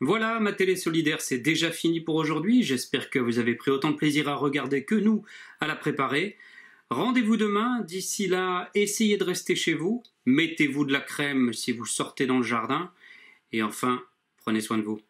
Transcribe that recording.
Voilà, ma télé solidaire, c'est déjà fini pour aujourd'hui. J'espère que vous avez pris autant de plaisir à regarder que nous à la préparer. Rendez-vous demain. D'ici là, essayez de rester chez vous. Mettez-vous de la crème si vous sortez dans le jardin. Et enfin, prenez soin de vous.